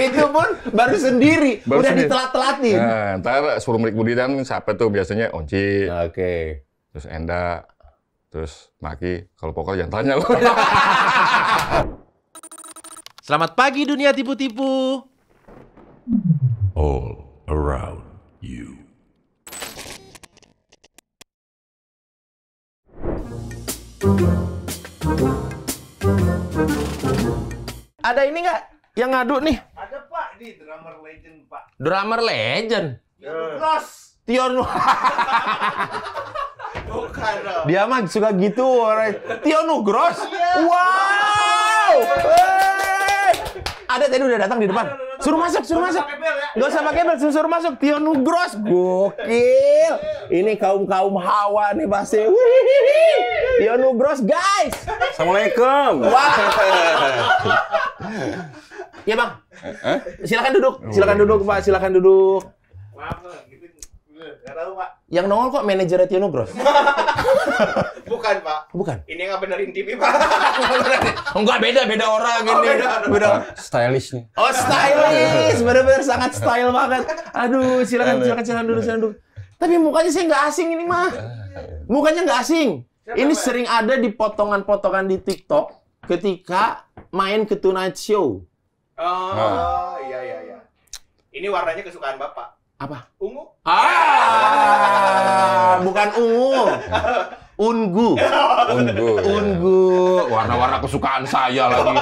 itu pun baru sendiri, baru udah sendiri. ditelat-telatin. Nah, ntar sepuluh menit Budi kan siapa tuh biasanya Onci. Oke. Okay. Terus Enda, terus Maki. Kalau pokoknya jangan tanya lo. Selamat pagi dunia tipu-tipu. All around you. thank you Ada ini nggak yang ngadu nih? Ada Pak di drummer legend Pak. Drummer legend. Cross. Iya, Tion. Bukan. Dia mah suka gitu orang. Tion Nugros. Iya. Wow. Iya. Ada tadi udah datang di depan. Suruh masuk, suruh masuk. Ya. Gak usah pakai bel, suruh, masuk. Tio Nugros, gokil. Ini kaum-kaum hawa nih pasti. Tio Nugros, guys. Assalamualaikum. Wah. Ya bang, eh? silakan duduk, silakan oh. duduk pak, silakan duduk. Maaf, gitu. Gak tahu pak. Yang nongol kok manajer Tiano Bros? Bukan, Pak. Bukan. Ini yang benerin TV, Pak. Enggak beda, beda orang oh, ini. Beda, beda. Stylish nih. Oh, stylish. Benar-benar sangat style banget. Aduh, silakan silakan silakan dulu, silakan dulu. Tapi mukanya saya nggak asing ini mah. Mukanya nggak asing. Ini sering ada di potongan-potongan di TikTok ketika main ke Tonight Show. Oh, nah. iya iya iya. Ini warnanya kesukaan Bapak. Apa? Ungu. Ah! ah, bukan ungu. Ungu. Ungu. Ungu. Warna-warna kesukaan saya lagi.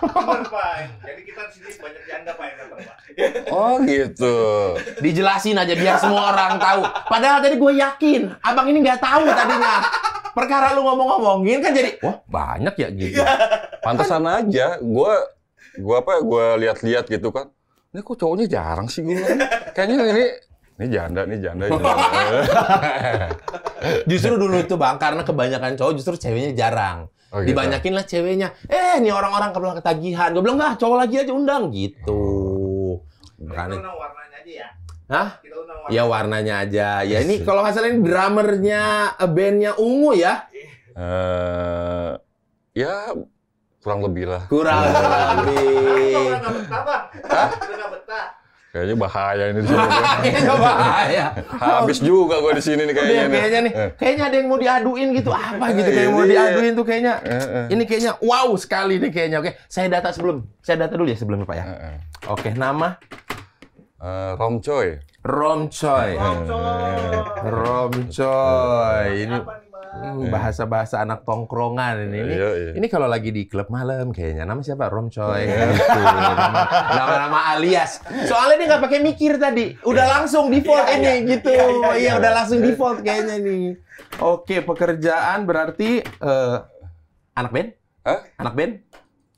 Jadi kita di sini banyak janda, Pak. Oh gitu. Dijelasin aja biar semua orang tahu. Padahal tadi gue yakin, abang ini nggak tahu tadinya. Perkara lu ngomong-ngomongin kan jadi, wah banyak ya gitu. Iya. pantasan aja, gue gue apa gue lihat-lihat gitu kan ini kok cowoknya jarang sih gue. Kayaknya ini ini janda, ini janda. Ini janda. justru dulu itu bang, karena kebanyakan cowok justru ceweknya jarang. Oh, gitu. Dibanyakin lah ceweknya. Eh, ini orang-orang kebelah ketagihan. Gue bilang, enggak, cowok lagi aja undang. Gitu. Hmm. Oh. Karena... Kita warnanya aja ya. Hah? Kita warnanya. Ya, warnanya aja. Ya, ini kalau hasilnya ini drummernya, bandnya ungu ya. Uh, ya, kurang lebih lah kurang lebih iya. Kayaknya bahaya ini. Kayaknya bahaya. Habis juga gue di sini nih kayaknya. Nih, kayaknya nih. Eh. Kayaknya ada yang mau diaduin gitu. Apa eh, gitu kayak mau diaduin tuh kayaknya. Eh, ini kayaknya wow sekali nih kayaknya. Oke, saya data sebelum. Saya data dulu ya sebelumnya Pak ya. Oke, nama uh, Rom Choi. Rom Choi. Ini Eh. bahasa-bahasa anak tongkrongan ini. Ini, iya, iya. ini kalau lagi di klub malam kayaknya nama siapa? Rom Choi. Iya. Gitu. Nama-nama alias. Soalnya dia nggak pakai mikir tadi. Udah iya. langsung default iya, ini gitu. Iya udah langsung default kayaknya nih. Oke, pekerjaan berarti uh, anak band? Hah? Anak band?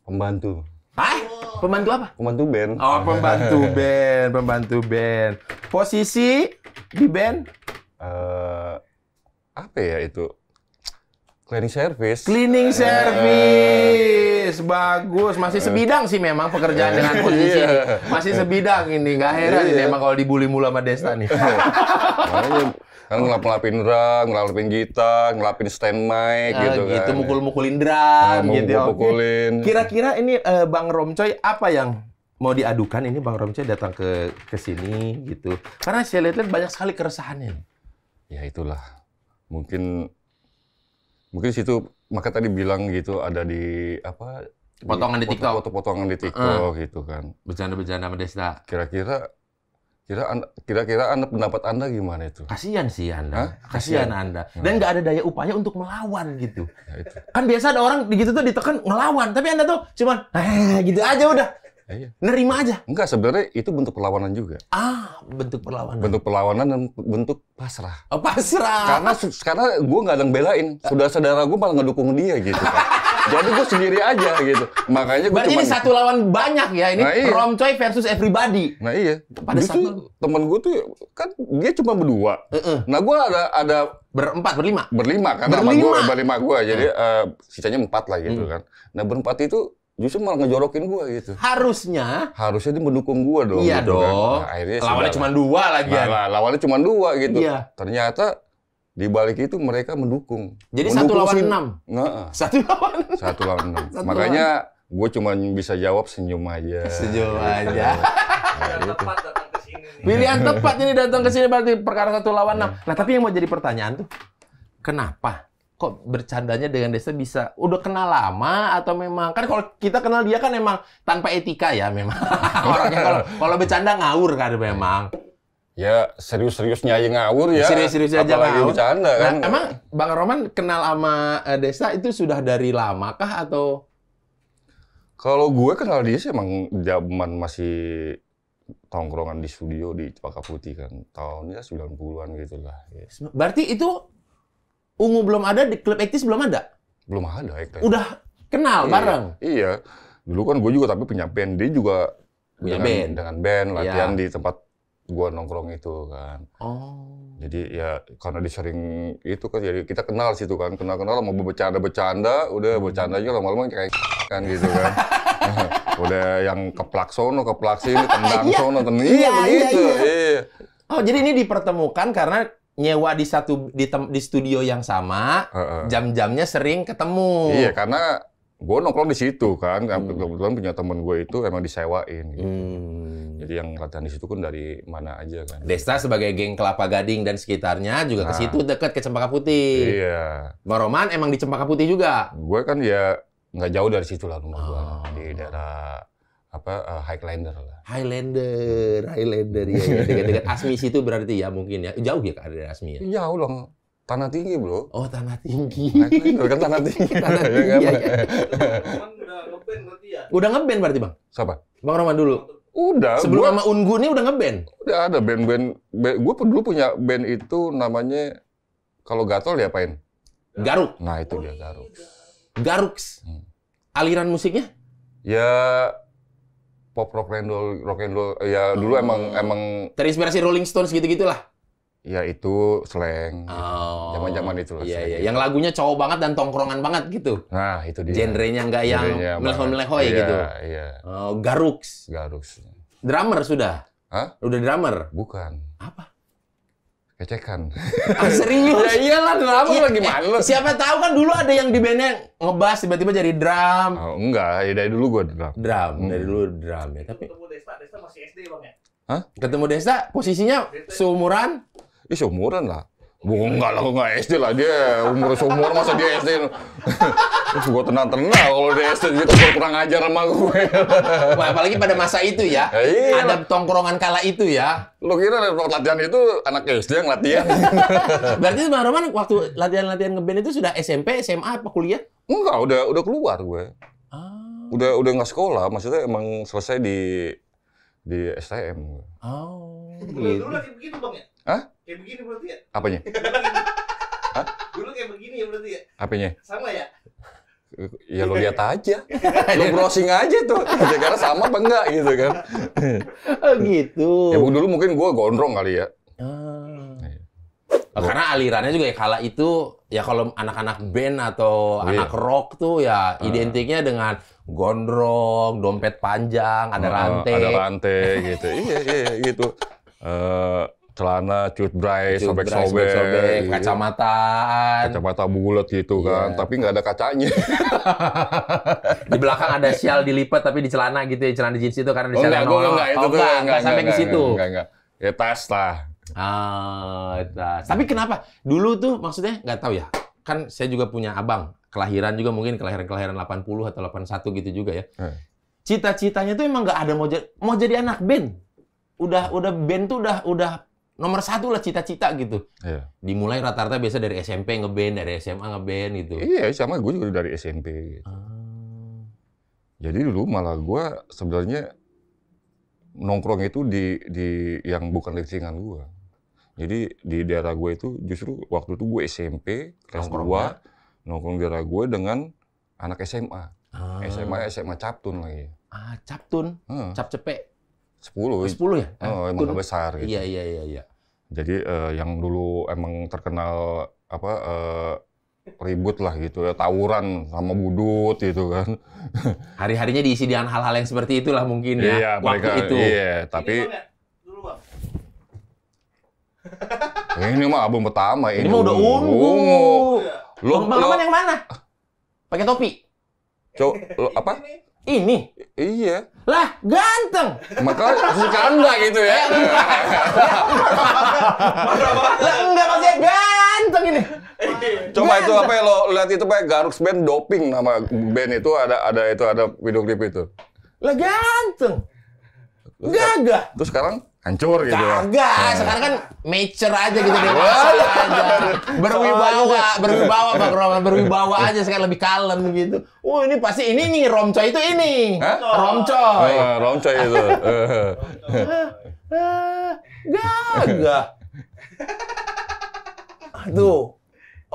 Pembantu. Hah? Pembantu apa? Pembantu band. Oh, pembantu band, pembantu band. Posisi di band? Uh, apa ya itu? Cleaning service. Cleaning eh, service. Bagus, masih eh. sebidang sih memang pekerjaan dengan posisi ini. Iya. Masih sebidang ini, nggak heran ini memang iya. kalau dibully mula sama Desta nih. Iya. kan ngelap-ngelapin drum, ngelapin gitar, ngelapin stand mic ah, gitu, gitu kan. mukul-mukulin drum nah, gitu. Ya, mukul-mukulin. Kira-kira ini uh, Bang Romcoy apa yang mau diadukan ini Bang Romcoy datang ke ke sini gitu. Karena saya lihat-lihat banyak sekali keresahannya. Ya itulah. Mungkin mungkin situ maka tadi bilang gitu ada di apa potongan di, di TikTok potongan di TikTok uh, gitu kan bercanda-bercanda sama Desta kira-kira kira kira-kira anda pendapat anda gimana itu kasihan sih anda Hah? kasihan anda hmm. dan nggak ada daya upaya untuk melawan gitu ya, itu. kan biasa ada orang gitu tuh ditekan melawan, tapi anda tuh cuman eh, gitu aja udah Eh, iya. Nerima aja. Enggak, sebenarnya itu bentuk perlawanan juga. Ah, bentuk perlawanan. Bentuk perlawanan dan bentuk pasrah. Oh, pasrah. Karena karena gue nggak ada yang belain. Sudah saudara gue malah ngedukung dia gitu Jadi gue sendiri aja gitu. Makanya gue cuma. ini satu lawan banyak ya. Ini nah, iya. Rom Choi versus everybody. Nah iya. Pada Justru satu... temen gue tuh kan dia cuma berdua. Uh -uh. Nah gue ada ada berempat berlima. Berlima kan. berlima. Gua, berlima gue. Jadi uh, sisanya empat lah gitu hmm. kan. Nah berempat itu justru malah ngejorokin gue gitu. Harusnya. Harusnya dia mendukung gue dong. Iya gitu kan. dong. Kan. Nah, akhirnya lawannya cuma dua lagi. Nah, lawannya cuma dua gitu. Iya. Ternyata di balik itu mereka mendukung. Jadi mendukung satu lawan sih. enam. Nah, satu lawan. Satu lawan enam. Satu Makanya gue cuma bisa jawab senyum aja. Senyum aja. gitu. aja. Nah, gitu. Pilihan tepat ini datang ke sini berarti perkara satu lawan enam. Nah tapi yang mau jadi pertanyaan tuh, kenapa kok bercandanya dengan Desa bisa udah kenal lama atau memang kan kalau kita kenal dia kan emang tanpa etika ya memang orangnya kalau kalau bercanda ngawur kan memang ya serius-seriusnya aja ngawur ya serius serius aja ngawur bercanda nah, kan emang Bang Roman kenal sama eh, Desa itu sudah dari lama kah atau kalau gue kenal dia sih emang zaman masih tongkrongan di studio di Cepaka Putih kan tahunnya 90-an gitu lah. Berarti itu Ungu belum ada, di klub Ektis belum ada. Belum ada Ektis. Udah kenal iya, bareng. Iya. Dulu kan gue juga tapi punya band, dia juga punya dengan, band. dengan band iya. latihan iya. di tempat gue nongkrong itu kan. Oh. Jadi ya karena dia sering itu kan jadi kita kenal situ kan, kenal-kenal mau bercanda-bercanda, udah hmm. bercanda aja lama-lama kayak kan gitu kan. udah yang keplak sono, keplak sini, tendang iya. sono, tendang iya, iya, begitu. Iya, iya. Oh, jadi ini dipertemukan karena nyewa di satu di, tem, di studio yang sama, uh, uh. jam-jamnya sering ketemu. Iya, karena gue nongkrong di situ kan, hmm. kebetulan punya temen gue itu emang disewain. Gitu. Hmm. Jadi yang latihan di situ kan dari mana aja kan. Desta sebagai geng Kelapa Gading dan sekitarnya juga nah, ke situ dekat ke Cempaka Putih. Iya. Maroman emang di Cempaka Putih juga. Gue kan ya nggak jauh dari situ lah rumah oh. gue di daerah apa uh, Highlander lah. Highlander, Highlander ya, ya. dengan dengan Asmi situ berarti ya mungkin ya. Jauh ya dari Asmi ya? Jauh loh. Tanah tinggi, Bro. Oh, tanah tinggi. Highlander kan tanah tinggi. tanah iya tinggi. ya, ya. udah ngeband berarti ya? Udah ngeband berarti, Bang? Siapa? Bang Roman dulu. Udah. Sebelum sama nama Ungu ini udah ngeband. Udah ada band-band. Band, gue dulu punya band itu namanya kalau gatol apain Garuk. Nah itu dia garuk. Garuks. Hmm. Aliran musiknya? Ya pop rock and roll rock and roll ya dulu emang oh. emang terinspirasi Rolling Stones gitu-gitulah. Ya itu slang. Oh. Zaman-zaman itu lah. Iya, iya. Gitu. Yang lagunya cowok banget dan tongkrongan banget gitu. Nah, itu dia. Genrenya nggak yang melehoi melehoi ya gitu. Iya, Oh, Garuks. Garuks. Drummer sudah? Hah? Udah drummer? Bukan. Apa? Kecekan. Ah, serius? ya iyalah, kenapa iya, gimana lu? Siapa tahu kan dulu ada yang di bandnya ngebas tiba-tiba jadi drum. Oh, enggak, ya dari dulu gua drum. Drum, hmm. dari dulu drum ya. Tapi ketemu Desta, Desta masih SD Bang ya? Hah? Ketemu Desta posisinya seumuran? eh, seumuran lah. Gue enggak lah, gue enggak SD lah. Dia umur seumur masa dia SD. Terus gue tenang-tenang kalau dia SD dia kurang ajar sama gue. Wah, apalagi pada masa itu ya. ya iya. Ada tongkrongan kala itu ya. Lo kira latihan itu anak SD yang latihan. Berarti Bang Roman waktu latihan-latihan ngeband itu sudah SMP, SMA apa kuliah? Enggak, udah udah keluar gue. Ah. Udah udah nggak sekolah, maksudnya emang selesai di di STM oh Gitu. Dulu lagi begitu Bang ya? Hah? Kayak begini berarti ya? Apanya? Dulu kayak begini ya berarti ya? Apanya? Sama ya? Ya lo lihat aja, lo browsing aja tuh, karena sama apa enggak gitu kan? Oh gitu. Ya dulu mungkin gue gondrong kali ya. Ah. Iya. Oh, karena alirannya juga ya kala itu ya kalau anak-anak band atau oh, iya. anak rock tuh ya ah. identiknya dengan gondrong, dompet panjang, ada rantai. Ah, rantai. Ada rantai gitu. iya, iya, iya gitu. Uh, celana cut bray sobek sobek, sobek gitu. kacamata bulat gitu yeah. kan tapi nggak ada kacanya di belakang ada sial dilipat tapi di celana gitu ya celana jeans itu karena di oh, enggak, enggak, itu oh, enggak, enggak, enggak, sampai ke situ enggak, enggak, enggak. ya tas lah ah tas tapi kenapa dulu tuh maksudnya nggak tahu ya kan saya juga punya abang kelahiran juga mungkin kelahiran kelahiran 80 atau 81 gitu juga ya hmm. cita-citanya tuh emang nggak ada mau jadi mau jadi anak band udah udah band tuh udah udah nomor satu lah cita-cita gitu. Yeah. Dimulai rata-rata biasa dari SMP ngeband, dari SMA ngeband gitu. Iya, sama gue juga dari SMP. Gitu. Hmm. Jadi dulu malah gue sebenarnya nongkrong itu di di yang bukan lingkungan gue. Jadi di daerah gue itu justru waktu itu gue SMP kelas dua nongkrong di daerah gue dengan anak SMA. Ah. SMA SMA Captun lagi. Ah, Captun. Hmm. Cap Cepe. sepuluh, oh, sepuluh ya? Oh, emang besar gitu. Iya, iya, iya, iya. Jadi uh, yang dulu emang terkenal apa uh, ribut lah gitu ya tawuran sama budut gitu kan hari-harinya diisi dengan hal-hal yang seperti itulah mungkin ya iya, waktu mereka, itu iya tapi ini mah album pertama ini, ini mah udah ungu, ungu. Iya. Lo, bang, bang yang mana pakai topi Cok, apa? Ini? Iya. Lah, ganteng. Maka suka enggak gitu ya? Iya, lah enggak maksudnya ganteng ini. Coba ganteng. itu apa ya lo lihat itu pak Garux Band doping nama band itu ada ada itu ada video clip itu. Lah ganteng. Gagah. Terus sekarang hancur gitu ya. Kagak, ya. sekarang kan mature aja gitu dewasa Berwibawa, berwibawa Bang Roman, berwibawa aja sekarang lebih kalem gitu. Oh, ini pasti ini nih Romco itu ini. Hah? Romcoy. Oh, romcoy itu. Gagah. Aduh. Oh,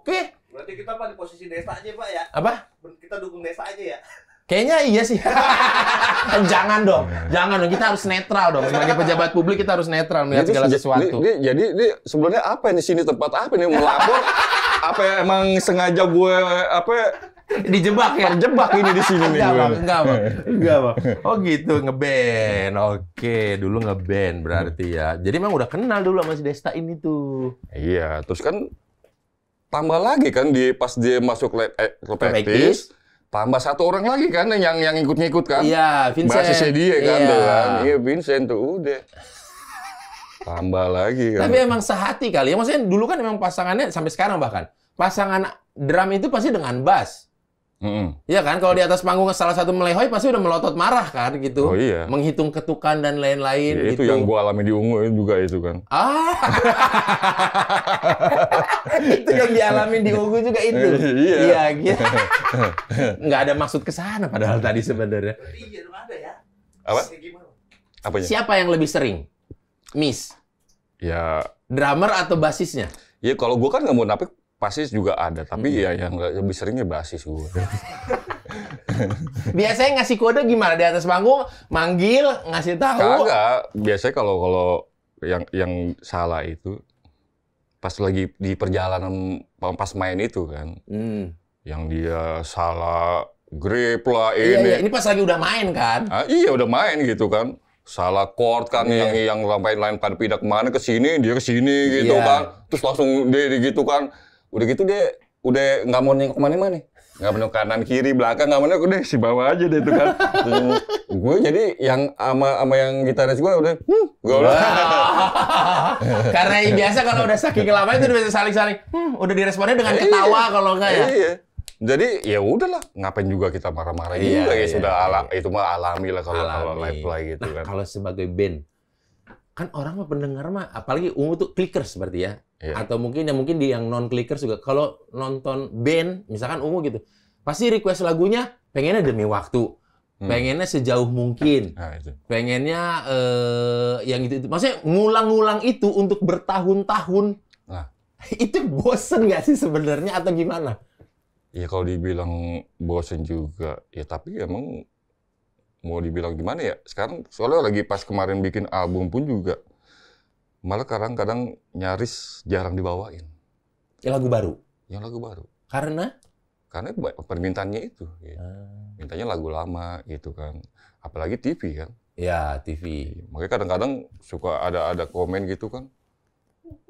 oke. Okay. Berarti kita pada posisi desa aja Pak ya? Apa? Kita dukung desa aja ya? Kayaknya iya sih. jangan dong, jangan dong. Kita harus netral dong. Sebagai pejabat publik kita harus netral melihat jadi, segala sesuatu. Ini, ini, jadi ini sebenarnya apa ini sini tempat apa ini melapor? apa emang sengaja gue apa dijebak ya? jebak ini di sini nih. Enggak, enggak, bang. enggak, bang. Oh gitu, ngeband. Oke, dulu ngeband berarti ya. Jadi emang udah kenal dulu sama si Desta ini tuh. Iya, terus kan tambah lagi kan di pas dia masuk lab, eh, practice, tambah satu orang lagi kan yang yang ikut-ngikut kan. Iya, Vincent. Masih dia kan iya. kan. Iya, Vincent tuh udah. tambah lagi kan. Tapi emang sehati kali ya. Maksudnya dulu kan emang pasangannya sampai sekarang bahkan. Pasangan drum itu pasti dengan bass. Iya mm -hmm. kan, kalau di atas panggung salah satu melehoi pasti udah melotot marah kan gitu. Oh iya. Menghitung ketukan dan lain-lain ya, gitu. Itu yang gua alami di Ungu juga itu kan. Ah. itu yang dialami di Ugu juga itu. iya. Iya, gitu. Nggak ada maksud ke sana padahal tadi sebenarnya. Iya, ada ya. Apa? Apanya? Siapa yang lebih sering? Miss. Ya. Drummer atau basisnya? Ya kalau gue kan nggak mau napik pasti juga ada, tapi hmm. ya yang lebih seringnya basis gue. biasanya ngasih kode gimana di atas panggung, manggil, ngasih tahu? Kagak. Biasanya kalau kalau yang yang salah itu pas lagi di perjalanan pas main itu kan. Hmm. Yang dia salah grip lah iya, ini. Iya, iya. Ini pas lagi udah main kan? Ah, iya udah main gitu kan. Salah chord kan yeah. yang yang sampai lain pada pindah kemana ke sini dia ke sini gitu yeah. kan. Terus langsung dia gitu kan. Udah gitu dia udah nggak mau nengok kemana-mana nggak menu kanan kiri belakang nggak menu udah si bawah aja deh itu kan hmm. gue jadi yang ama ama yang gitaris gue udah hmm, gue udah karena yang biasa kalau udah saking lama itu udah saling saling hmm, udah diresponnya dengan iya. ketawa kalau enggak ya iya. jadi ya udahlah ngapain juga kita marah-marah iya, juga ya iya, sudah iya. ala itu mah alami lah kalau kalau live play gitu nah, kan kalau sebagai band kan orang mah pendengar mah apalagi ungu tuh clickers berarti ya Yeah. Atau mungkin yang mungkin di yang non clicker juga kalau nonton band misalkan ungu gitu, pasti request lagunya pengennya demi waktu. Hmm. Pengennya sejauh mungkin. Nah, itu. Pengennya eh, yang itu, itu. Maksudnya ngulang-ngulang itu untuk bertahun-tahun. Nah. itu bosen nggak sih sebenarnya atau gimana? Ya kalau dibilang bosen juga, ya tapi emang mau dibilang gimana ya? Sekarang soalnya lagi pas kemarin bikin album pun juga Malah kadang-kadang nyaris jarang dibawain. Yang lagu baru? Yang lagu baru. Karena? Karena permintaannya itu. Gitu. Hmm. Mintanya lagu lama gitu kan. Apalagi TV kan. Ya, TV. Iya, makanya kadang-kadang suka ada ada komen gitu kan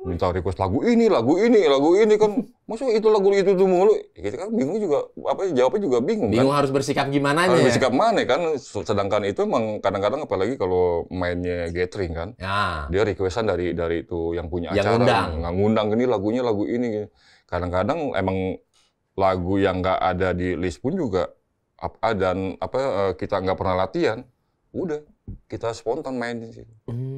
minta request lagu ini, lagu ini, lagu ini kan masuk itu lagu itu tuh mulu. Kita ya gitu kan bingung juga apa ya, jawabnya juga bingung. Bingung kan? harus bersikap gimana harus ya? bersikap mana kan? Sedangkan itu emang kadang-kadang apalagi kalau mainnya gathering kan, ya. dia requestan dari dari itu yang punya yang acara, ngundang. ngundang ini lagunya lagu ini. Kadang-kadang emang lagu yang nggak ada di list pun juga apa dan apa eh, kita nggak pernah latihan, udah kita spontan main di situ. Hmm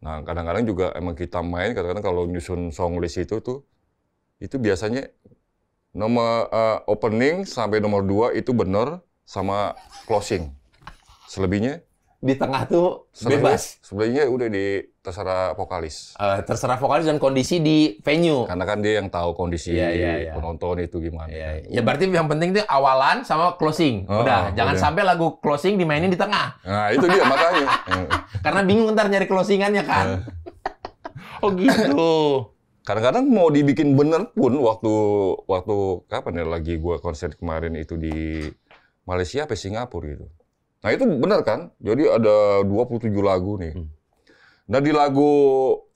Nah, kadang-kadang juga emang kita main, kadang-kadang kalau nyusun song list itu tuh, itu biasanya nomor uh, opening sampai nomor 2 itu benar sama closing. Selebihnya di tengah tuh sebenarnya, bebas. Sebenarnya udah di terserah vokalis. Uh, terserah vokalis dan kondisi di venue. Karena kan dia yang tahu kondisi yeah, yeah, yeah. penonton itu gimana. Yeah, yeah. Ya berarti yang penting itu awalan sama closing. Oh, udah, oh, jangan iya. sampai lagu closing dimainin di tengah. Nah, itu dia makanya. Karena bingung ntar nyari closingannya kan. Eh. oh gitu. Kadang-kadang mau dibikin bener pun waktu waktu kapan ya lagi gua konser kemarin itu di Malaysia apa Singapura gitu Nah itu benar kan? Jadi ada 27 lagu nih. Hmm. Nah di lagu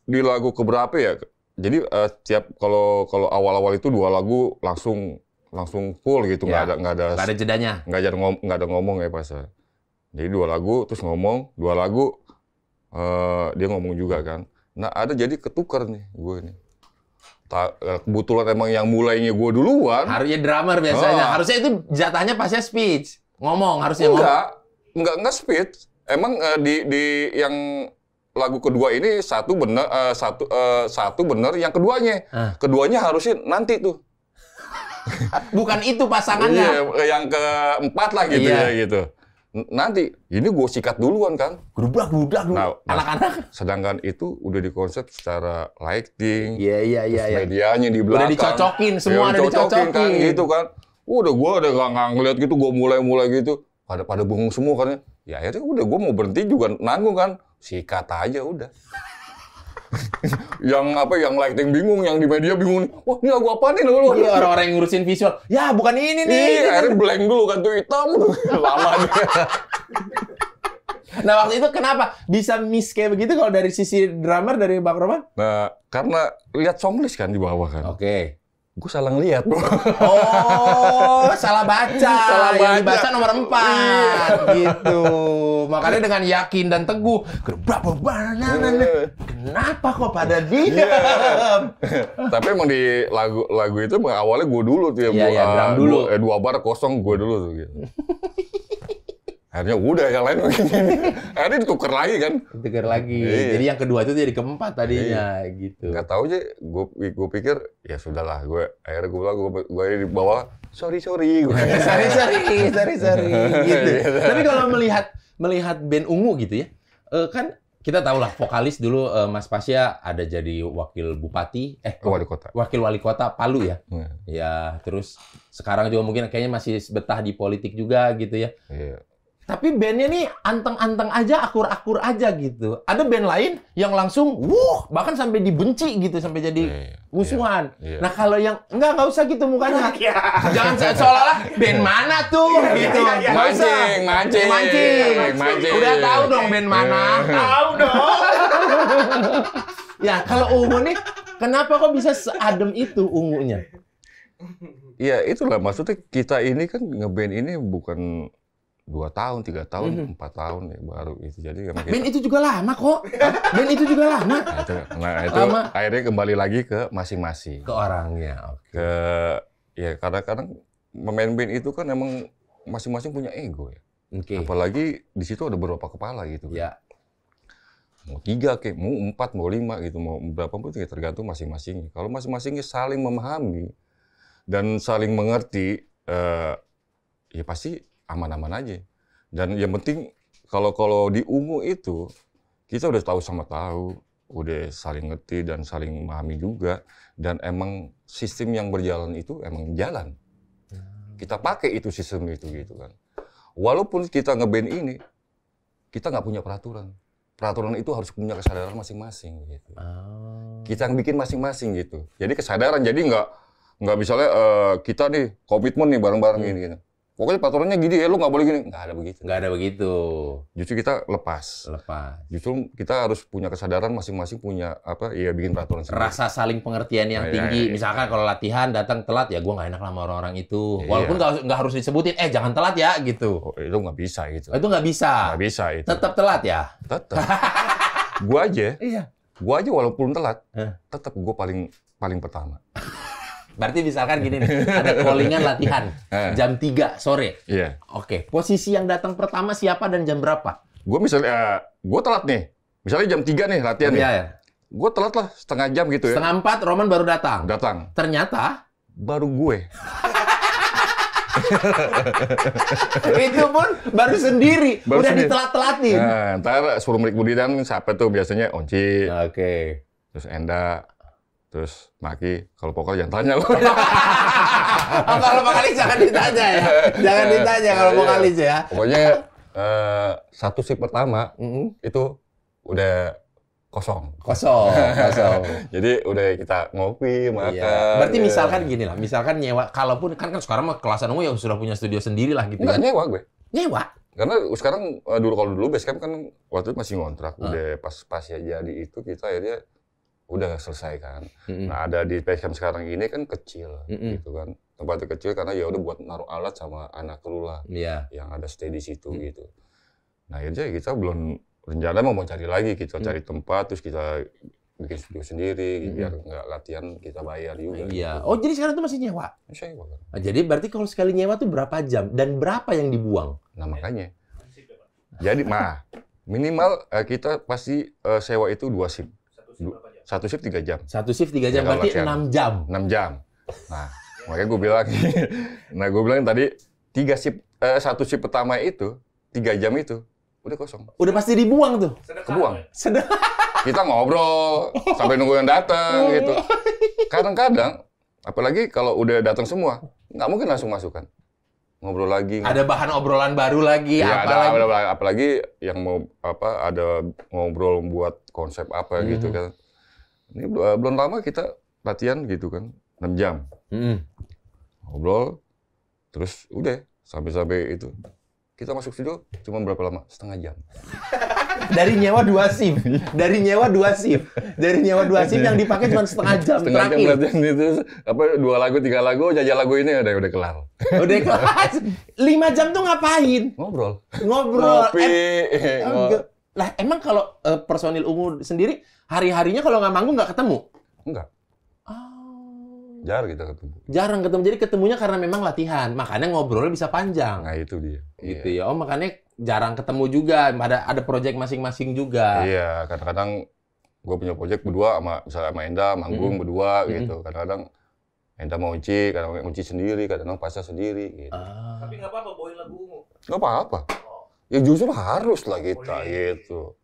di lagu keberapa ya? Jadi uh, eh, tiap kalau kalau awal-awal itu dua lagu langsung langsung full gitu nggak ya. ada nggak ada nggak ada jedanya nggak ada ngom, nggak ada ngomong ya pas jadi dua lagu terus ngomong dua lagu uh, dia ngomong juga kan nah ada jadi ketukar nih gue ini Ta eh, kebetulan emang yang mulainya gue duluan harusnya drummer biasanya ah. harusnya itu jatahnya pasnya speech ngomong harusnya enggak ngomong nggak nggak speed. Emang uh, di di yang lagu kedua ini satu bener uh, satu uh, satu bener yang keduanya. uh. Keduanya harusnya nanti tuh. Bukan itu pasangannya. yeah, yang keempat lah gitu iya. ya gitu. nanti ini gue sikat duluan kan. gerubah gerubah Nah, anak-anak. sedangkan itu udah dikonsep secara lighting. Iya iya iya, iya. Medianya di belakang. Iya, udah dicocokin semua ya, udah dicocokin. Kan, gitu kan. Udah gue udah nggak ngeliat gitu, gue mulai-mulai gitu pada pada bingung semua kan ya akhirnya udah gue mau berhenti juga nanggung kan si kata aja udah yang apa yang lighting bingung yang di media bingung nih wah ini lagu apa nih dulu orang-orang yang ngurusin visual ya bukan ini nih iya, akhirnya blank dulu kan tuh hitam lama dia nah waktu itu kenapa bisa miss kayak begitu kalau dari sisi drummer dari bang Roman nah karena lihat songlist kan di bawah kan oke okay gue salah ngeliat. Oh, salah baca. Salah baca. Yang dibaca nomor empat, iya. gitu. Makanya dengan yakin dan teguh, berapa iya. banana Kenapa kok pada iya. diam? Yeah. Tapi emang di lagu lagu itu awalnya gue dulu tuh ya. Iya, yeah, yeah, dulu. eh, dua bar kosong gue dulu tuh gitu. Akhirnya udah yang lain Akhirnya ditukar lagi kan. Ditukar lagi. Iya. Jadi yang kedua itu jadi keempat tadinya iya. gitu. Gak tau aja, gue gue pikir ya sudahlah gue akhirnya gue bilang gue gue di bawah sorry sorry gue. sorry sorry sorry sorry iya. gitu. Tapi kalau melihat melihat band ungu gitu ya, eh, kan kita tahu lah vokalis dulu eh, Mas Pasya ada jadi wakil bupati eh oh, wali kota wakil wali kota Palu ya hmm. ya terus sekarang juga mungkin kayaknya masih betah di politik juga gitu ya iya. Tapi bandnya nih anteng-anteng aja, akur-akur aja gitu. Ada band lain yang langsung, wuh, bahkan sampai dibenci gitu, sampai jadi yeah, iya. musuhan. Yeah, yeah. Nah kalau yang enggak nggak usah gitu mukanya, iya. jangan se seolah-olah band iya. mana tuh gitu. yeah, yeah. Mancing, mancing, mancing, mancing. Udah tahu dong band mana? tahu dong. ya kalau ungu nih, kenapa kok bisa seadem itu ungunya? Ya itulah maksudnya kita ini kan ngeband ini bukan dua tahun, tiga tahun, mhm. empat mm -hmm. tahun ya, baru itu jadi makin... band kita... itu juga lama kok. band itu juga lama. Nah itu, nah, itu lama. akhirnya kembali lagi ke masing-masing. Ke orangnya. Okay. Ke ya kadang kadang pemain band itu kan emang masing-masing punya ego ya. Okay. Apalagi di situ ada beberapa kepala gitu. Kan. Ya. Mau tiga kayak mau empat, mau lima gitu, mau berapa pun ya tergantung masing masing Kalau masing-masingnya saling memahami dan saling mengerti, eh, ya pasti aman-aman aja. Dan yang penting kalau kalau di ungu itu kita udah tahu sama tahu, udah saling ngerti dan saling memahami juga. Dan emang sistem yang berjalan itu emang jalan. Hmm. Kita pakai itu sistem itu gitu kan. Walaupun kita ngeband ini, kita nggak punya peraturan. Peraturan itu harus punya kesadaran masing-masing gitu. Oh. Kita yang bikin masing-masing gitu. Jadi kesadaran, jadi nggak nggak misalnya uh, kita nih komitmen nih bareng-bareng hmm. ini gitu pokoknya peraturannya gini ya, lu nggak boleh gini. Nggak ada begitu. Nggak ada begitu. Justru kita lepas. Lepas. Justru kita harus punya kesadaran masing-masing punya apa, ya bikin peraturan sendiri. Rasa saling pengertian yang nah, tinggi. Ya, ya, ya. Misalkan kalau latihan datang telat, ya gue nggak enak sama orang-orang itu. Ya, Walaupun nggak ya. Gak harus disebutin, eh jangan telat ya gitu. Oh, itu nggak bisa gitu. Itu nggak bisa. Nggak bisa itu. Tetap telat ya. Tetap. Gue aja. Iya. Gue aja walaupun telat, eh. tetap gue paling paling pertama. Berarti misalkan gini nih, ada callingan latihan ah. jam 3 sore. Iya. Oke, okay. posisi yang datang pertama siapa dan jam berapa? Gue misalnya, uh, eh, gue telat nih. Misalnya jam 3 nih latihan oh, nih. iya. Gue telat lah setengah jam gitu ya. Setengah 4 Roman baru datang. Datang. Ternyata baru gue. itu pun baru sendiri, baru udah ditelat-telatin. Nah, ntar suruh murid mudidan siapa tuh biasanya Onci. Oke. Okay. Terus Enda, Terus Maki, kalau pokok jangan tanya lu. kalau vokalis jangan ditanya ya. Jangan ditanya kalau iya. vokalis ya. Pokoknya uh, satu sip pertama mm -hmm. itu udah kosong. Kosong, kosong. Jadi udah kita ngopi, iya. makan. Iya. Berarti ya. misalkan gini lah, misalkan nyewa, kalaupun kan kan sekarang mah kelasan umum yang sudah punya studio sendiri lah gitu. Enggak ya. nyewa gue. Nyewa? Karena sekarang eh, dulu kalau dulu Basecamp kan waktu itu masih ngontrak, udah pas-pas ya jadi itu kita akhirnya udah selesai kan. Mm-hmm. Nah ada di PSM sekarang ini kan kecil mm-hmm. gitu kan. Tempatnya kecil karena ya udah buat naruh alat sama anak lu lah yeah. yang ada stay di situ mm-hmm. gitu. Nah akhirnya kita belum rencana mau mau cari lagi kita mm. cari mm-hmm. tempat terus kita bikin studio sendiri mm-hmm. biar nggak latihan kita bayar juga. Iya. Gitu. Oh jadi sekarang tuh masih nyewa? Sewa. Kan? Nah, jadi berarti kalau sekali nyewa tuh berapa jam dan berapa yang dibuang? Nah makanya. Jadi mah minimal eh, kita pasti eh, sewa itu dua sip. Satu sip satu shift tiga jam. Satu shift tiga iya, jam, berarti enam jam. Enam jam. Nah, makanya gue bilang, nah gue bilang tadi tiga shift, eh, satu shift pertama itu tiga jam itu udah kosong. Udah pasti dibuang tuh. Sedekah. Kebuang. Sedekah. Kita ngobrol sampai nunggu yang datang oh. gitu. Kadang-kadang, apalagi kalau udah datang semua, nggak mungkin langsung masukkan. ngobrol lagi. Ada bahan obrolan baru lagi, ya, apa ada, lagi? apalagi yang mau apa ada ngobrol buat konsep apa gitu -hmm. gitu kan. Ini eh, belum lama kita latihan gitu kan, 6 jam. Hmm. Ngobrol, terus udah sampai-sampai itu. Kita masuk studio cuma berapa lama? Setengah jam. Dari nyewa dua SIM. Dari nyewa dua SIM. Dari nyewa dua SIM yang dipakai cuma setengah jam setengah terakhir. Setengah jam itu apa dua lagu, tiga lagu, jajal lagu ini udah udah kelar. Udah kelar. Lima jam tuh ngapain? Ngobrol. Ngobrol. Ngopi. Eh, Ngobrol. Lah emang kalau uh, personil ungu sendiri hari-harinya kalau nggak manggung nggak ketemu? Enggak. Oh. Jarang kita ketemu. Jarang ketemu. Jadi ketemunya karena memang latihan. Makanya ngobrolnya bisa panjang. Nah, itu dia. Gitu iya. ya. Oh, makanya jarang ketemu juga. Ada ada proyek masing-masing juga. Iya, kadang-kadang gue punya proyek berdua sama misalnya sama Enda manggung -hmm. berdua mm-hmm. gitu. Kadang-kadang Enda mau unci kadang mau unci sendiri, kadang-kadang pasnya sendiri gitu. Ah. Tapi nggak apa-apa bawain lagu ungu. Nggak apa-apa. Ya justru harus lah kita oh, iya. gitu.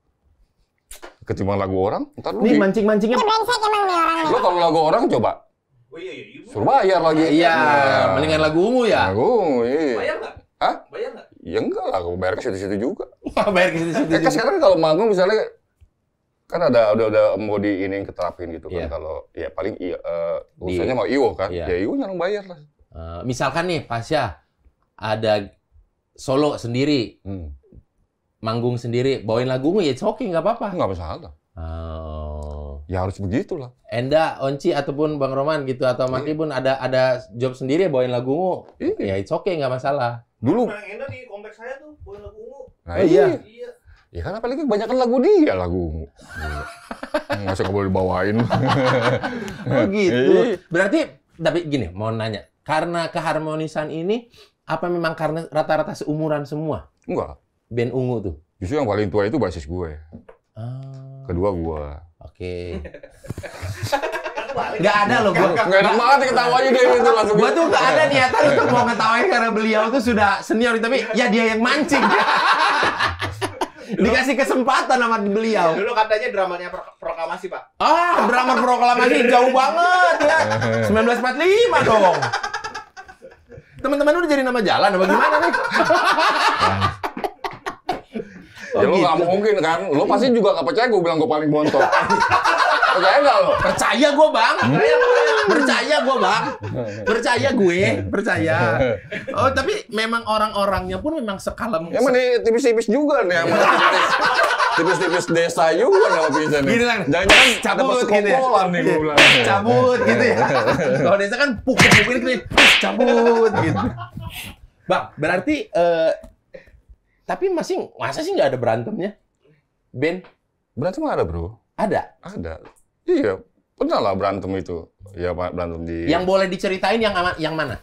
Ketimbang lagu orang, ntar lu Nih mancing-mancingnya. Iya, ini brengsek emang nih orang. Lu kalau lagu orang coba. Oh iya iya. iya. Suruh bayar lagi. Iya, nah, mendingan lagu ungu ya. Lagu ungu, iya. Bayar nggak? Hah? Bayar nggak? Ya enggak lah, aku bayar ke situ-situ juga. bayar ke situ-situ. Eh, kan sekarang kalau manggung misalnya kan ada udah udah mau di ini keterapin gitu yeah. kan kalau ya paling uh, urusannya mau iwo kan yeah. ya iwo nyarang bayar lah uh, misalkan nih Pasya ada solo sendiri hmm manggung sendiri, bawain lagumu ya coki nggak apa-apa. Nggak masalah. Oh. Ya harus begitulah. Enda, Onci ataupun Bang Roman gitu atau Maki iya. pun ada ada job sendiri ya bawain lagumu. Iya. Ya it's okay nggak masalah. Dulu. Bang nah, Enda di kompleks saya tuh bawain lagumu. Nah, oh, iya. iya. Ya kan apalagi kebanyakan lagu dia lagu. Iya. Masa usah boleh dibawain. oh gitu. Iya. Berarti tapi gini mau nanya karena keharmonisan ini apa memang karena rata-rata seumuran semua? Enggak band ungu tuh? Justru yang paling tua itu basis gue. Ah. Kedua gue. Oke. Okay. Gak ada loh gue. Gak enak banget ketawanya dia itu langsung. Gue tuh gak ada niatan untuk mau ngetawain karena beliau tuh sudah senior tapi ya dia yang mancing. Dikasih kesempatan sama beliau. Dulu katanya dramanya proklamasi, Pak. Ah, drama proklamasi jauh banget ya. 1945 dong. Teman-teman udah jadi nama jalan apa gimana nih? Nah. Lu gitu. gak mungkin kan? Lu pasti hmm. juga gak percaya gue bilang gue paling bontot. percaya gak lo? Percaya gue bang. Hmm. Percaya, gue bang. Percaya gue. Percaya. Oh tapi memang orang-orangnya pun memang sekalem. Ya, emang ini tipis-tipis juga nih. Emang tipis-tipis desa juga nggak bisa nih. Gini lang, jangan-jangan cabut gitu ya. nih gue Cabut gitu ya. Kalau desa kan pukul-pukul gini, cabut gitu. Bang, berarti uh, tapi masih masa sih nggak ada berantemnya? Ben? Berantem ada bro. Ada. Ada. Iya, pernah lah berantem itu. Ya berantem di. Yang boleh diceritain yang yang mana?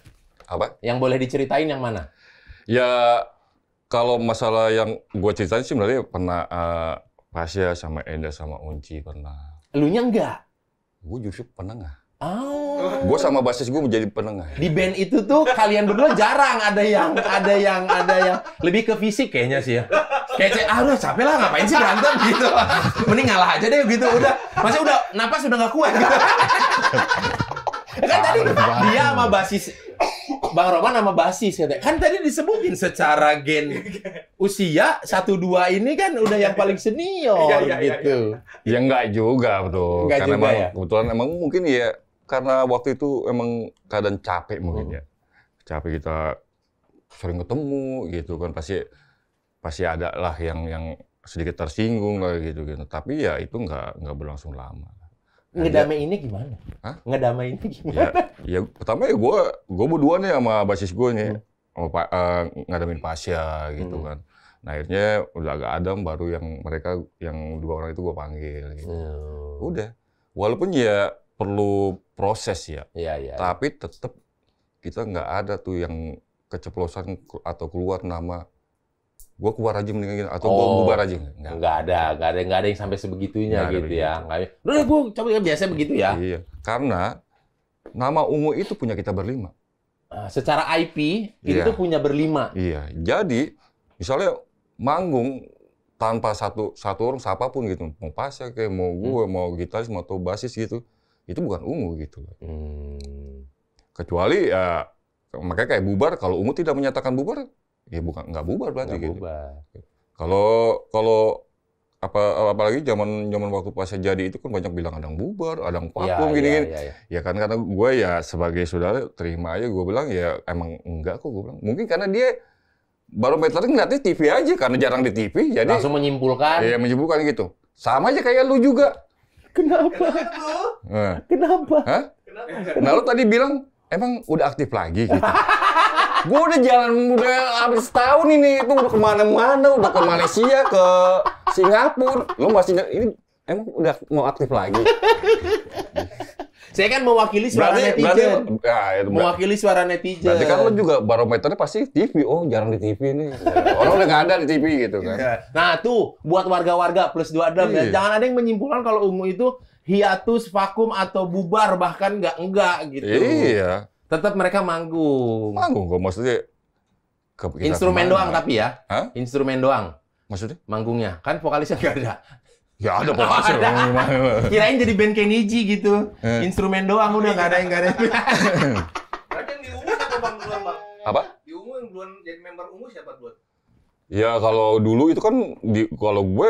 Apa? Yang boleh diceritain yang mana? Ya kalau masalah yang gue ceritain sih berarti pernah uh, eh, Pasya sama Enda sama Unci pernah. Lu nya enggak? Gue justru pernah nggak? Oh. Gue sama basis gue menjadi penengah. Di band itu tuh kalian berdua jarang ada yang ada yang ada yang lebih ke fisik kayaknya sih ya. Kayak ah udah capek lah ngapain sih berantem gitu. Mending ngalah aja deh gitu udah. Masih udah napas udah nggak kuat gitu. kan tadi dia sama basis Bang Roman sama basis ya, Kan tadi disebutin secara gen usia satu dua ini kan udah yang paling senior iya, iya, iya, gitu. ya, ya, gitu. Ya, ya. ya enggak juga, betul, Enggak Karena juga, emang, ya? kebetulan emang mungkin ya karena waktu itu emang keadaan capek mungkin hmm. ya. Capek kita sering ketemu gitu kan pasti pasti ada lah yang yang sedikit tersinggung lah gitu gitu. Tapi ya itu nggak nggak berlangsung lama. Nah, ngedamai ini gimana? Hah? Ngedamai ini gimana? Ya, ya pertama ya gue gue berdua nih sama basis gue nih hmm. sama pak uh, eh, ngadamin Pasya gitu hmm. kan. Nah, akhirnya udah agak adem baru yang mereka yang dua orang itu gue panggil gitu. Hmm. Udah. Walaupun ya perlu proses ya. Iya, iya. Tapi tetap kita nggak ada tuh yang keceplosan atau keluar nama gue keluar aja mendingan gini atau oh, gue bubar aja nggak, nggak ada nggak ada nggak ada yang sampai sebegitunya gitu ya nggak udah gue coba kan biasa begitu ya iya karena nama ungu itu punya kita berlima uh, secara IP iya. itu punya berlima iya jadi misalnya manggung tanpa satu satu orang siapapun gitu mau ya kayak mau gue hmm. mau gitaris mau basis gitu itu bukan ungu gitu loh. Hmm. Kecuali ya makanya kayak bubar kalau ungu tidak menyatakan bubar ya bukan nggak bubar berarti gitu. Kalau kalau apa apalagi zaman zaman waktu pas jadi itu kan banyak bilang adang bubar, adang ya, vakum ya, gini ya, gini. Ya, ya. ya kan karena gue ya sebagai saudara terima aja gue bilang ya emang enggak kok gue bilang. Mungkin karena dia barometer ngeliatnya TV aja karena jarang di TV jadi langsung menyimpulkan. Iya menyimpulkan gitu. Sama aja kayak lu juga. Kenapa? Kenapa? Eh. Kenapa? Hah? Kenapa? Nah, lu tadi bilang emang udah aktif lagi gitu. gue udah jalan udah habis tahun ini itu udah kemana-mana, udah ke Malaysia, ke Singapura. Lu masih ini emang udah mau aktif lagi. Saya kan mewakili suara berarti, netizen. Berarti, ya, itu, mewakili suara netizen. Berarti kan lo juga barometernya pasti TV. Oh, jarang di TV nih. Orang udah nggak ada di TV gitu kan. Iya. Nah, tuh buat warga-warga plus dua yeah. ya. Iya. Jangan ada yang menyimpulkan kalau ungu itu hiatus, vakum atau bubar bahkan nggak enggak gitu. Iya. Tetap mereka manggung. Manggung kok maksudnya. Ke Instrumen kemana? doang tapi ya. Hah? Instrumen doang. Maksudnya? Manggungnya. Kan vokalisnya nggak ada. Ya ada oh, kok ada. Oh, Kirain jadi band Keniji gitu. Eh. Instrumen doang udah nggak ada yang nggak ada. yang atau bang Apa? yang duluan jadi member Ungu siapa duluan? Ya kalau dulu itu kan di kalau gue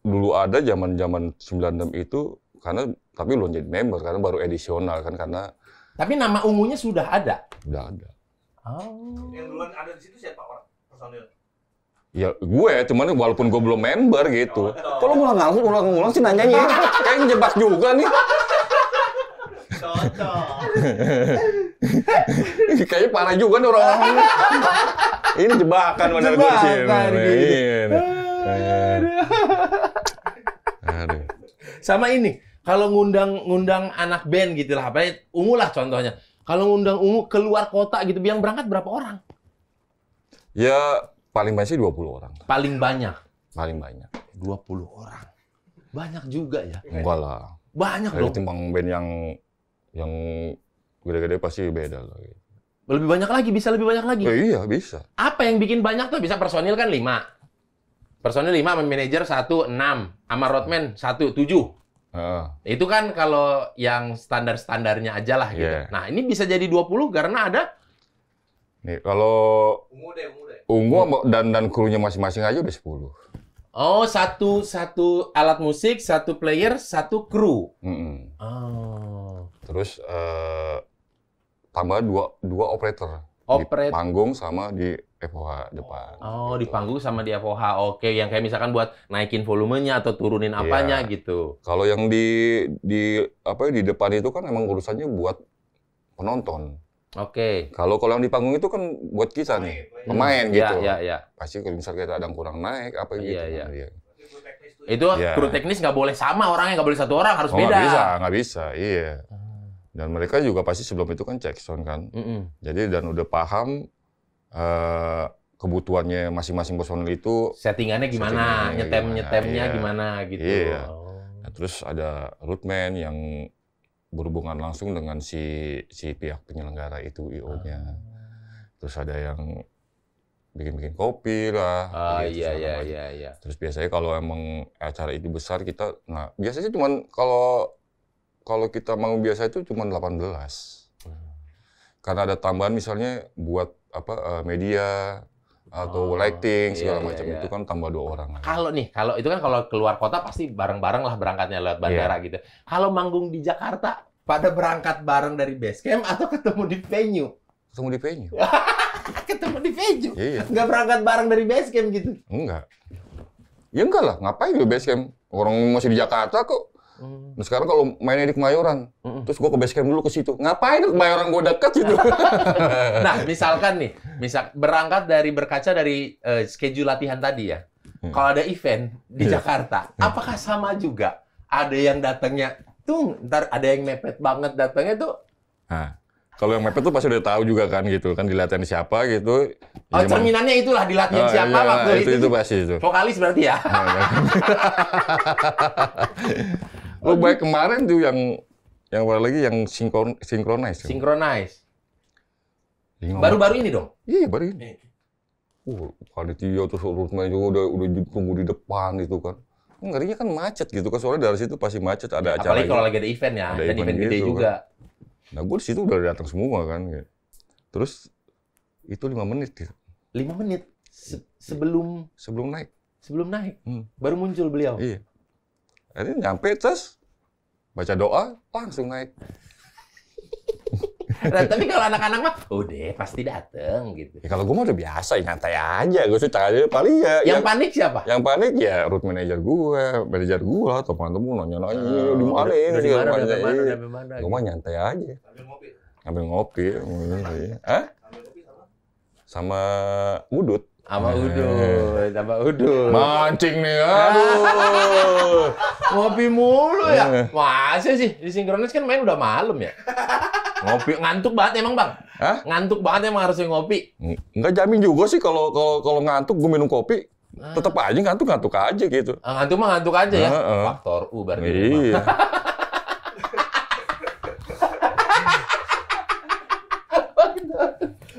dulu ada zaman-zaman 96 itu karena tapi belum jadi member karena baru edisional kan karena Tapi nama ungunya sudah ada. Sudah ada. Oh. Yang duluan ada di situ siapa orang personil? Ya gue, cuman walaupun gue belum member gitu. kalau lu ngulang-ngulang ngulang-ngulang sih nanyanya? Kayak ngejebak juga nih. Kayaknya parah juga nih orang-orang. Ini jebakan bener gue sih. Jebakan gitu. Iya, iya. Sama ini, kalau ngundang ngundang anak band gitu lah, apa ya, ungu lah contohnya. Kalau ngundang ungu keluar kota gitu, yang berangkat berapa orang? Ya Paling banyak sih 20 orang. Paling banyak? Paling banyak. 20 orang. Banyak juga ya? Enggak lah. Banyak Dari dong. Timbang band yang yang gede-gede pasti beda lah. Gitu. Lebih banyak lagi, bisa lebih banyak lagi? Eh, iya, bisa. Apa yang bikin banyak tuh? Bisa personil kan 5. Personil 5, sama manajer 1, 6. Sama roadman 1, 7. Uh. Itu kan kalau yang standar-standarnya aja lah gitu. Yeah. Nah, ini bisa jadi 20 karena ada Nih, kalau Umur deh, umur. Ungu dan dan krunya masing-masing aja udah 10. Oh, satu satu alat musik, satu player, satu kru. Mm -hmm. Oh. Terus uh, tambah dua dua operator. Operator. Di panggung sama di FOH depan. Oh, gitu. di panggung sama di FOH. Oke, yang kayak misalkan buat naikin volumenya atau turunin iya. apanya yeah. gitu. Kalau yang di di apa ya, di depan itu kan emang urusannya buat penonton. Oke. Okay. Kalau kalau yang di panggung itu kan buat kita nih, pemain iya, gitu. Iya, iya, Pasti kalau misalnya kita ada yang kurang naik apa iya, gitu. Kan, iya, iya. Ya. Itu ya. kru teknis nggak boleh sama orangnya, nggak boleh satu orang, harus oh, beda. Nggak bisa, nggak bisa, iya. Ah. Dan mereka juga pasti sebelum itu kan cek sound kan. Mm -mm. Jadi dan udah paham uh, kebutuhannya masing-masing personil itu. Settingannya gimana, nyetem-nyetemnya gimana, nyetemnya gimana, iya. gimana gitu. Iya. Oh. Nah, terus ada rootman yang berhubungan langsung dengan si si pihak penyelenggara itu IO-nya. Ah. Terus ada yang bikin-bikin kopi lah. Ah iya iya iya iya. Terus biasanya kalau emang acara itu besar kita nah biasanya cuman kalau kalau kita mau biasa itu cuma 18. belas hmm. Karena ada tambahan misalnya buat apa eh, media atau oh, lighting iya, segala iya, macam iya. itu kan tambah dua orang. Kan. Kalau nih, kalau itu kan kalau keluar kota pasti bareng-bareng lah berangkatnya lewat bandara yeah. gitu. Kalau manggung di Jakarta pada berangkat bareng dari base camp atau ketemu di venue? Ketemu di venue. ketemu di venue. Iya. Nggak berangkat bareng dari base camp gitu. Enggak. Ya enggak lah, ngapain di base camp? Orang masih di Jakarta kok Hmm. Nah sekarang kalau mainnya di Kemayoran, hmm. terus gue ke basecamp dulu ke situ. Ngapain ke Kemayoran gue deket gitu? nah misalkan nih, misal berangkat dari berkaca dari uh, schedule latihan tadi ya. Hmm. Kalau ada event di yeah. Jakarta, hmm. apakah sama juga? Ada yang datangnya tung, ntar ada yang mepet banget datangnya tuh. Nah. Kalau yang mepet tuh pasti udah tahu juga kan gitu kan dilatihan siapa gitu. Oh, ya, cerminannya itulah dilatihan oh, siapa iya, waktu itu, itu. Itu pasti itu. Vokalis berarti ya. Nah, kan. Oh, oh baik kemarin tuh yang yang lagi yang sinkron sinkronize. Sinkronize. Iya. Baru-baru ini dong? Iya, baru ini. Iya. Uh, Aditya terus urut juga udah udah tunggu di depan itu kan. Ngerinya kan macet gitu kan soalnya dari situ pasti macet ada acara. Apalagi kalau lagi ada event ya, ada event, event gede gitu juga. Kan. Nah, gue di situ udah datang semua kan. Ya. Terus itu lima menit gitu. Lima menit sebelum sebelum naik. Sebelum naik. Hmm. Baru muncul beliau. Iya. Akhirnya nyampe terus baca doa langsung naik. nah, tapi kalau anak-anak mah udah pasti dateng gitu. Ya, kalau gue mah udah biasa, ya, nyantai aja. Gue sih aja paling ya. Yang, panik siapa? Yang panik ya root manager gue, manager gue, teman-teman nanya-nanya di mana ini sih oh, mana, udah mana, iya. Gue mah gitu. nyantai aja. Ambil ngopi. Ambil ngopi. Iya. ngopi. Sama Mudut sama eh. udut, sama udut. Mancing nih, aduh. Ngopi mulu ya. Eh. Masa sih di sinkronis kan main udah malam ya. Ngopi ngantuk banget emang, Bang. Hah? Ngantuk banget emang harusnya ngopi. Enggak jamin juga sih kalau kalau kalau ngantuk gue minum kopi ah. tetap aja ngantuk-ngantuk aja gitu. Ah, ngantuk mah ngantuk aja ya. Faktor U berarti. Iya.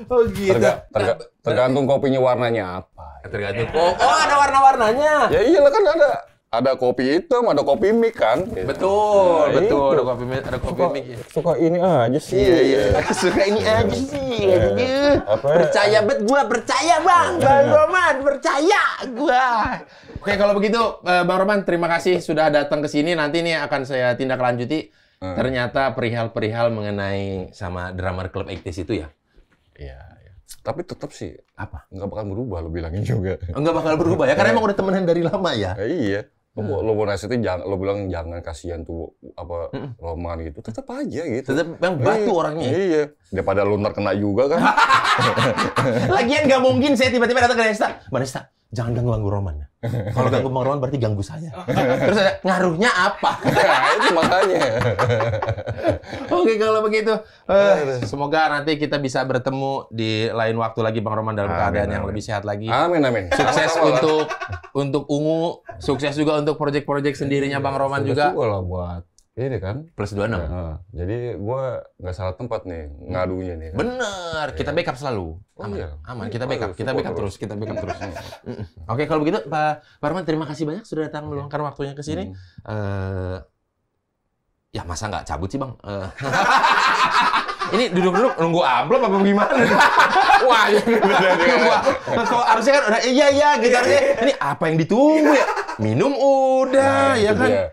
Oh gitu. Terga, terga, nah, tergantung kopinya warnanya apa. Tergantung kopi. Oh ada warna-warnanya. Ya iyalah kan ada ada kopi hitam, ada kopi mik kan? Betul, nah, betul. Itu. Ada kopi mik, ada kopi suka, mik. Ya. Suka ini aja sih. Iya, iya. suka ini iya. aja sih. Yeah. Apa? Percaya bet gua, percaya Bang. Iya. Bang Roman, percaya gua. Oke, kalau begitu eh, Bang Roman terima kasih sudah datang ke sini. Nanti ini akan saya tindak lanjuti. Hmm. Ternyata perihal-perihal mengenai sama drummer klub Ektis itu ya. Iya, iya. Tapi tetap sih apa? Enggak bakal berubah lo bilangin juga. Enggak bakal berubah ya karena emang udah temenan dari lama ya. Eh, iya. Lo, hmm. lo, lo nasihatnya jangan lo bilang jangan kasihan tuh apa hmm. Roman gitu. Tetap aja gitu. Tetap yang eh, batu iya, orangnya. Iya. Daripada lo kena juga kan. Lagian nggak mungkin saya tiba-tiba datang ke Desta. Mana Desta? jangan ganggu ganggu Roman. Ya. Kalau ganggu Bang Roman berarti ganggu saya. Terus ada, ngaruhnya apa? Nah, itu makanya. Oke kalau begitu, eh, iya, semoga nanti kita bisa bertemu di lain waktu lagi Bang Roman dalam keadaan yang lebih sehat lagi. Amin amin. Sukses untuk untuk Ungu, sukses juga untuk proyek-proyek sendirinya iya, Bang Roman juga. juga lah buat ini iya kan plus dua enam. Iya, jadi gua nggak salah tempat nih hmm. ngadunya nih kan. bener kita iya. backup selalu oh aman oh, iya. aman kita backup kita backup terus kita backup terus hmm. oke kalau begitu Pak Parman terima kasih banyak sudah datang meluangkan waktunya ke sini hmm. uh, ya masa nggak cabut sih bang uh. ini duduk duduk nunggu amplop apa gimana? Wah, ya, kalau harusnya kan udah iya iya gitarnya. ini apa yang ditunggu ya? Minum udah nah, ya kan? Dia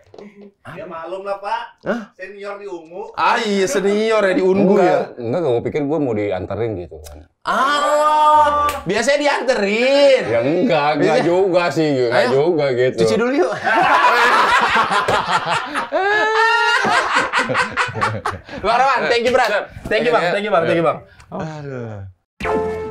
Ya malum lah pak, Hah? senior di Ungu. Ah iya senior ya di Ungu enggak, ya. Enggak, enggak, gue pikir gue mau dianterin gitu kan. Ah, biasanya dianterin. Ya enggak, enggak biasanya... juga sih, enggak Ayo, juga gitu. Cuci dulu yuk. Bang Rawan, thank you Brad. Thank you Bang, thank you Bang, thank you Bang. Aduh.